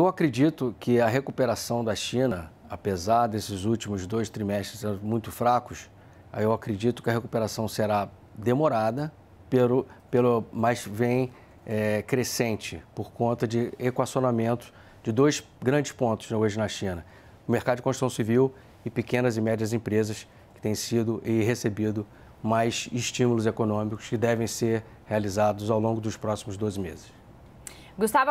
Eu acredito que a recuperação da China, apesar desses últimos dois trimestres muito fracos, eu acredito que a recuperação será demorada, pelo, pelo, mas vem é, crescente por conta de equacionamento de dois grandes pontos né, hoje na China: o mercado de construção civil e pequenas e médias empresas que têm sido e recebido mais estímulos econômicos que devem ser realizados ao longo dos próximos 12 meses. Gustavo